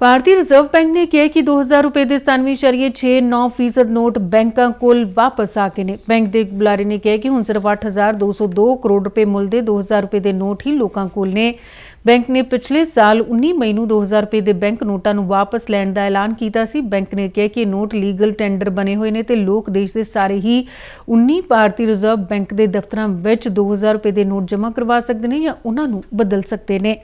ਭਾਰਤੀ reserve bank ਨੇ ਕਿਹਾ ਕਿ 2000 ਰੁਪਏ ਦੇ ਫੀਸਦ ਨੋਟ ਬੈਂਕਾਂ ਕੋਲ ਵਾਪਸ ਆ ਗਏ ਨੇ ਬੈਂਕ ਦੇ ਬੁਲਾਰੇ ਨੇ ਕਿਹਾ ਕਿ ਹੁਣ ਸਿਰਫ 8202 ਕਰੋੜ ਰੁਪਏ ਮੁੱਲ ਦੇ 2000 ਰੁਪਏ ਦੇ ਨੋਟ ਹੀ ਲੋਕਾਂ ਕੋਲ ਨੇ ਬੈਂਕ ਨੇ ਪਿਛਲੇ ਸਾਲ 19 ਮਈ ਨੂੰ 2000 ਰੁਪਏ ਦੇ ਬੈਂਕ ਨੋਟਾਂ ਨੂੰ ਵਾਪਸ ਲੈਣ ਦਾ ਐਲਾਨ ਕੀਤਾ ਸੀ ਬੈਂਕ ਨੇ ਕਿਹਾ ਕਿ ਨੋਟ ਲੀਗਲ ਟੈਂਡਰ ਬਣੇ ਹੋਏ ਨੇ ਤੇ ਲੋਕ ਦੇਸ਼ ਦੇ ਸਾਰੇ ਹੀ 19 ਭਾਰਤੀ ਰਿਜ਼ਰਵ ਬੈਂਕ ਦੇ ਦਫ਼ਤਰਾਂ ਵਿੱਚ 2000 ਰੁਪਏ ਦੇ ਨੋਟ ਜਮ੍ਹਾਂ ਕਰਵਾ ਸਕਦੇ ਨੇ ਜਾਂ ਉਹਨਾਂ ਨੂੰ ਬਦਲ ਸਕਦੇ ਨੇ